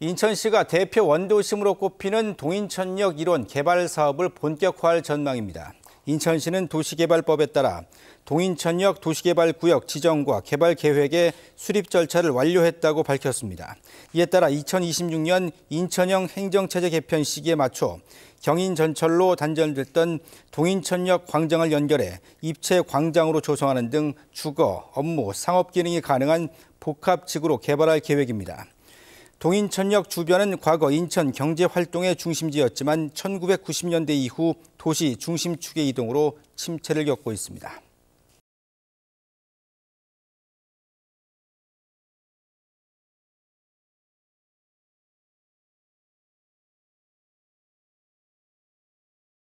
인천시가 대표 원도심으로 꼽히는 동인천역 1원 개발 사업을 본격화할 전망입니다. 인천시는 도시개발법에 따라 동인천역 도시개발구역 지정과 개발 계획의 수립 절차를 완료했다고 밝혔습니다. 이에 따라 2026년 인천형 행정체제 개편 시기에 맞춰 경인전철로 단절됐던 동인천역 광장을 연결해 입체 광장으로 조성하는 등 주거, 업무, 상업 기능이 가능한 복합지구로 개발할 계획입니다. 동인천역 주변은 과거 인천 경제 활동의 중심지였지만 1990년대 이후 도시 중심축의 이동으로 침체를 겪고 있습니다.